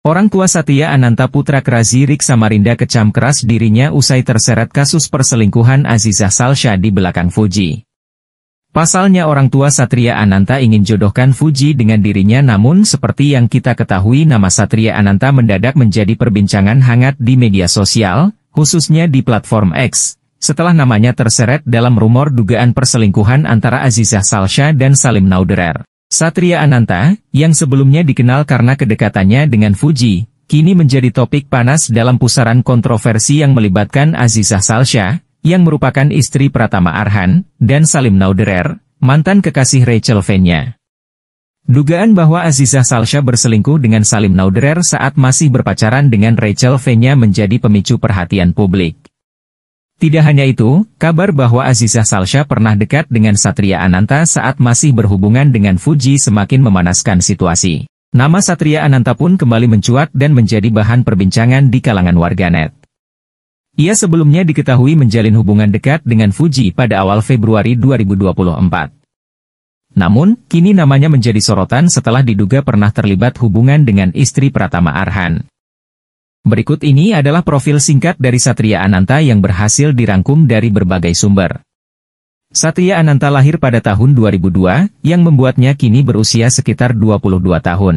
Orang tua Satya Ananta Putra Krazirik Samarinda kecam keras dirinya usai terseret kasus perselingkuhan Azizah Salsha di belakang Fuji. Pasalnya orang tua Satria Ananta ingin jodohkan Fuji dengan dirinya namun seperti yang kita ketahui nama Satria Ananta mendadak menjadi perbincangan hangat di media sosial, khususnya di platform X, setelah namanya terseret dalam rumor dugaan perselingkuhan antara Azizah Salsha dan Salim Nauderer. Satria Ananta, yang sebelumnya dikenal karena kedekatannya dengan Fuji, kini menjadi topik panas dalam pusaran kontroversi yang melibatkan Azizah Salsha, yang merupakan istri Pratama Arhan, dan Salim Nauderer, mantan kekasih Rachel Fenya. Dugaan bahwa Azizah Salsha berselingkuh dengan Salim Nauderer saat masih berpacaran dengan Rachel Fenya menjadi pemicu perhatian publik. Tidak hanya itu, kabar bahwa Azizah Salsha pernah dekat dengan Satria Ananta saat masih berhubungan dengan Fuji semakin memanaskan situasi. Nama Satria Ananta pun kembali mencuat dan menjadi bahan perbincangan di kalangan warganet. Ia sebelumnya diketahui menjalin hubungan dekat dengan Fuji pada awal Februari 2024. Namun, kini namanya menjadi sorotan setelah diduga pernah terlibat hubungan dengan istri Pratama Arhan. Berikut ini adalah profil singkat dari Satria Ananta yang berhasil dirangkum dari berbagai sumber. Satria Ananta lahir pada tahun 2002, yang membuatnya kini berusia sekitar 22 tahun.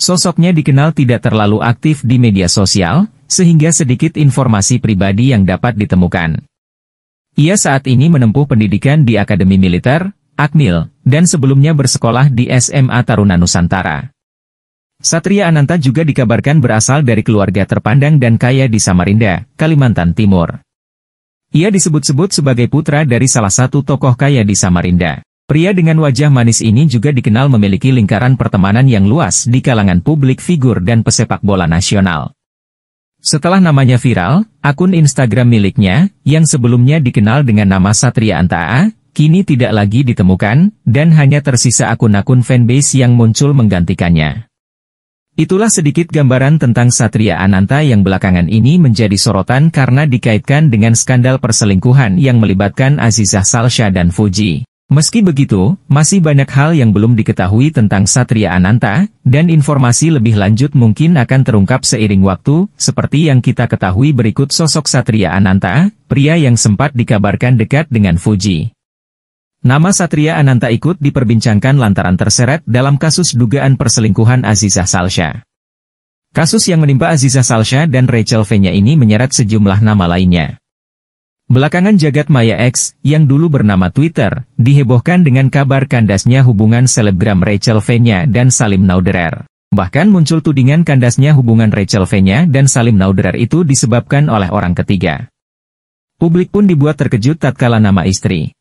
Sosoknya dikenal tidak terlalu aktif di media sosial, sehingga sedikit informasi pribadi yang dapat ditemukan. Ia saat ini menempuh pendidikan di Akademi Militer, Akmil, dan sebelumnya bersekolah di SMA Taruna Nusantara. Satria Ananta juga dikabarkan berasal dari keluarga terpandang dan kaya di Samarinda, Kalimantan Timur. Ia disebut-sebut sebagai putra dari salah satu tokoh kaya di Samarinda. Pria dengan wajah manis ini juga dikenal memiliki lingkaran pertemanan yang luas di kalangan publik figur dan pesepak bola nasional. Setelah namanya viral, akun Instagram miliknya, yang sebelumnya dikenal dengan nama Satria Antaa, kini tidak lagi ditemukan, dan hanya tersisa akun-akun fanbase yang muncul menggantikannya. Itulah sedikit gambaran tentang Satria Ananta yang belakangan ini menjadi sorotan karena dikaitkan dengan skandal perselingkuhan yang melibatkan Azizah Salsha dan Fuji. Meski begitu, masih banyak hal yang belum diketahui tentang Satria Ananta, dan informasi lebih lanjut mungkin akan terungkap seiring waktu, seperti yang kita ketahui berikut sosok Satria Ananta, pria yang sempat dikabarkan dekat dengan Fuji. Nama Satria Ananta ikut diperbincangkan lantaran terseret dalam kasus dugaan perselingkuhan Azizah Salsha. Kasus yang menimpa Azizah Salsha dan Rachel Fenya ini menyeret sejumlah nama lainnya. Belakangan jagat maya X, yang dulu bernama Twitter, dihebohkan dengan kabar kandasnya hubungan selebgram Rachel Fenya dan Salim Nauderer. Bahkan muncul tudingan kandasnya hubungan Rachel Fenya dan Salim Nauderer itu disebabkan oleh orang ketiga. Publik pun dibuat terkejut tatkala nama istri,